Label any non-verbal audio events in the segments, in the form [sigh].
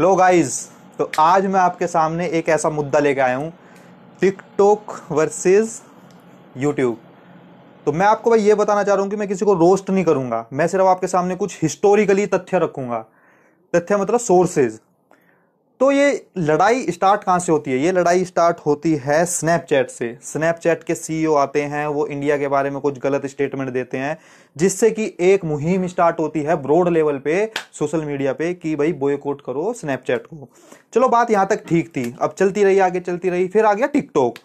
लो guys तो आज मैं आपके सामने एक ऐसा मुद्दा लेके आया हूँ टिकटॉक वर्सेस यूट्यूब तो मैं आपको भाई ये बताना चाह रहा हूँ कि मैं किसी को रोस्ट नहीं करूँगा मैं सिर्फ आपके सामने कुछ हिस्टोरिकली तथ्य रखूँगा तथ्य मतलब सोर्सेज तो ये लड़ाई स्टार्ट कहाँ से होती है ये लड़ाई स्टार्ट होती है स्नैपचैट से स्नैपचैट के सीईओ e आते हैं वो इंडिया के बारे में कुछ गलत स्टेटमेंट देते हैं जिससे कि एक मुहिम स्टार्ट होती है ब्रॉड लेवल पे सोशल मीडिया पे कि भाई बॉयकॉट करो स्नैपचैट को चलो बात यहाँ तक ठीक थी अब चलती रही आगे चलती रही फिर आ गया टिकटॉक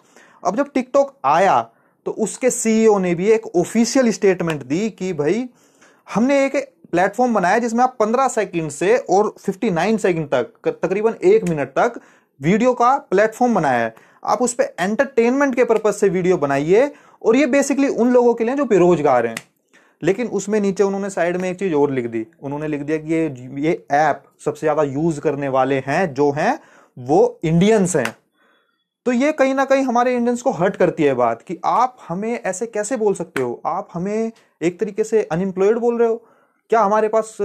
अब जब टिकटॉक आया तो उसके सीईओ e ने भी एक ऑफिशियल स्टेटमेंट दी कि भाई हमने एक प्लेटफॉर्म बनाया जिसमें आप 15 सेकंड से और 59 सेकंड तक तकरीबन एक मिनट तक वीडियो का प्लेटफॉर्म बनाया है आप उस पर एंटरटेनमेंट के पर्पज से वीडियो बनाइए और ये बेसिकली उन लोगों के लिए जो बेरोजगार हैं लेकिन उसमें नीचे उन्होंने साइड में एक चीज़ और लिख दी उन्होंने लिख दिया कि ये ये ऐप सबसे ज़्यादा यूज़ करने वाले हैं जो हैं वो इंडियंस हैं तो ये कहीं ना कहीं हमारे इंडियंस को हर्ट करती है बात कि आप हमें ऐसे कैसे बोल सकते हो आप हमें एक तरीके से अनएम्प्लॉयड बोल रहे हो क्या हमारे पास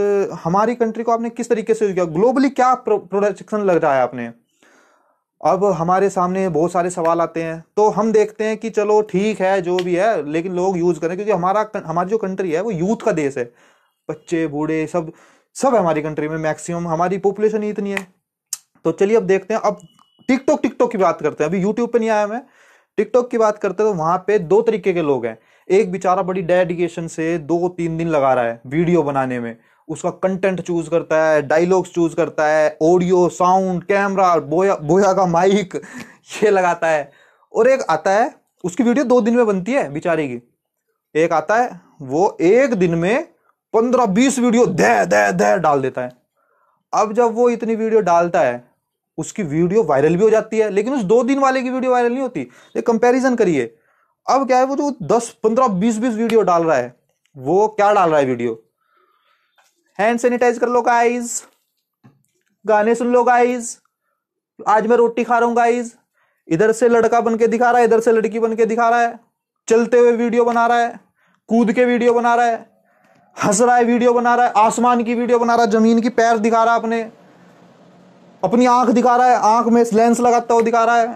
हमारी कंट्री को आपने किस तरीके से यूज किया ग्लोबली क्या प्रोडक्शन लग रहा है आपने अब हमारे सामने बहुत सारे सवाल आते हैं तो हम देखते हैं कि चलो ठीक है जो भी है लेकिन लोग यूज़ करें क्योंकि हमारा हमारी जो कंट्री है वो यूथ का देश है बच्चे बूढ़े सब सब है हमारी कंट्री में मैक्सिमम हमारी पॉपुलेशन ही इतनी है तो चलिए अब देखते हैं अब टिकटॉक टिकटॉक की बात करते हैं अभी यूट्यूब पर नहीं आया मैं टिकटॉक की बात करते हैं तो वहां पे दो तरीके के लोग हैं एक बेचारा बड़ी डेडिकेशन से दो तीन दिन लगा रहा है वीडियो बनाने में उसका कंटेंट चूज करता है डायलॉग्स चूज करता है ऑडियो साउंड कैमरा बोया बोया का माइक [laughs] ये लगाता है और एक आता है उसकी वीडियो दो दिन में बनती है बेचारे की एक आता है वो एक दिन में पंद्रह बीस वीडियो दे दे दे डाल देता है अब जब वो इतनी वीडियो डालता है उसकी वीडियो वायरल भी हो जाती है लेकिन उस दो दिन वाले की वीडियो वायरल नहीं होती ये कंपैरिजन करिए अब क्या है वो जो दस पंद्रह बीस बीस वीडियो डाल रहा है वो क्या डाल रहा है वीडियो हैंड सैनिटाइज कर लो गाइज गाने सुन लो गाइज आज मैं रोटी खा रहा हूँ गाइज इधर से लड़का बन के दिखा रहा है इधर से लड़की बन के दिखा रहा है चलते हुए वीडियो बना रहा है कूद के वीडियो बना रहा है हंस रहा है वीडियो बना रहा है आसमान की वीडियो बना रहा है जमीन की पैर दिखा रहा है अपने अपनी आंख दिखा रहा है आंख में लेंस लगाता हुआ दिखा रहा है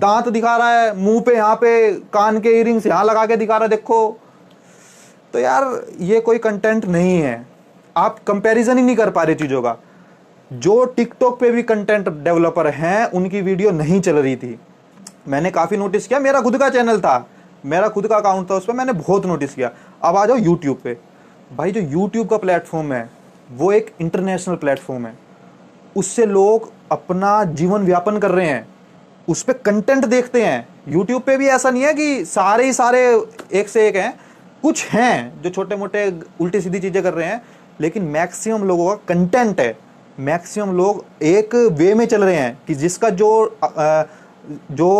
दांत दिखा रहा है मुंह पे यहाँ पे कान के इयरिंग्स यहाँ लगा के दिखा रहा है देखो तो यार ये कोई कंटेंट नहीं है आप कंपैरिजन ही नहीं कर पा रहे चीज़ों का जो टिकटॉक पे भी कंटेंट डेवलपर हैं उनकी वीडियो नहीं चल रही थी मैंने काफ़ी नोटिस किया मेरा खुद का चैनल था मेरा खुद का अकाउंट था उस पर मैंने बहुत नोटिस किया अब आ जाओ यूट्यूब पे भाई जो यूट्यूब का प्लेटफॉर्म है वो एक इंटरनेशनल प्लेटफॉर्म है उससे लोग अपना जीवन व्यापन कर रहे हैं उस पर कंटेंट देखते हैं यूट्यूब पे भी ऐसा नहीं है कि सारे ही सारे एक से एक हैं कुछ हैं जो छोटे मोटे उल्टी सीधी चीज़ें कर रहे हैं लेकिन मैक्सिमम लोगों का कंटेंट है मैक्सिमम लोग एक वे में चल रहे हैं कि जिसका जो जो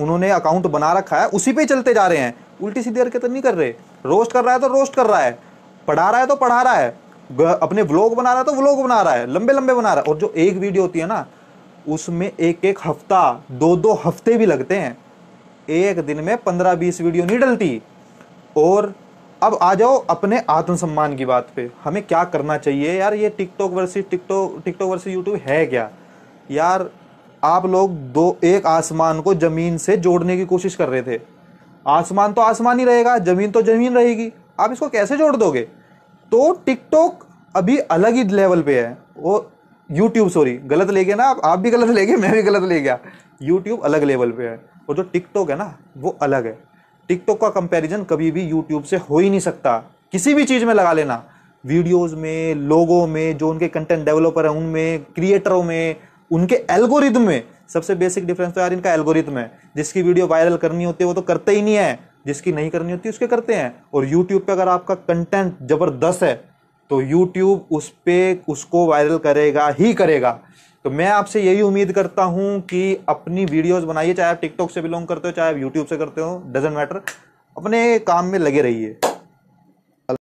उन्होंने अकाउंट बना रखा है उसी पे चलते जा रहे हैं उल्टी सीधी हरकत नहीं कर रहे रोस्ट कर रहा है तो रोस्ट कर रहा है पढ़ा रहा है तो पढ़ा रहा है अपने व्लॉग बना रहा है तो व्लॉग बना रहा है लंबे लंबे बना रहा है और जो एक वीडियो होती है ना उसमें एक एक हफ्ता दो दो हफ्ते भी लगते हैं एक दिन में पंद्रह बीस वीडियो नहीं डलती और अब आ जाओ अपने आत्मसम्मान की बात पे हमें क्या करना चाहिए यार ये TikTok versus TikTok TikTok versus YouTube है क्या यार आप लोग दो एक आसमान को ज़मीन से जोड़ने की कोशिश कर रहे थे आसमान तो आसमान ही रहेगा ज़मीन तो ज़मीन रहेगी आप इसको कैसे जोड़ दोगे तो टिकटॉक अभी अलग ही लेवल पे है वो यूट्यूब सॉरी गलत ले गया ना आप आप भी गलत ले गए मैं भी गलत ले गया यूट्यूब अलग लेवल पे है और जो टिकटॉक है ना वो अलग है टिकटॉक का कंपैरिजन कभी भी यूट्यूब से हो ही नहीं सकता किसी भी चीज़ में लगा लेना वीडियोस में लोगों में जो उनके कंटेंट डेवलपर हैं उनमें क्रिएटरों में उनके एल्गोरिदम में सबसे बेसिक डिफरेंस तो यार इनका एल्गोरिदम है जिसकी वीडियो वायरल करनी होती है वो तो करते ही नहीं है जिसकी नहीं करनी होती उसके करते हैं और यूट्यूब पर अगर आपका कंटेंट ज़बरदस्त है तो यूट्यूब उस पर उसको वायरल करेगा ही करेगा तो मैं आपसे यही उम्मीद करता हूँ कि अपनी वीडियोस बनाइए चाहे आप टिकटॉक से बिलोंग करते हो चाहे आप यूट्यूब से करते हो डजेंट मैटर अपने काम में लगे रहिए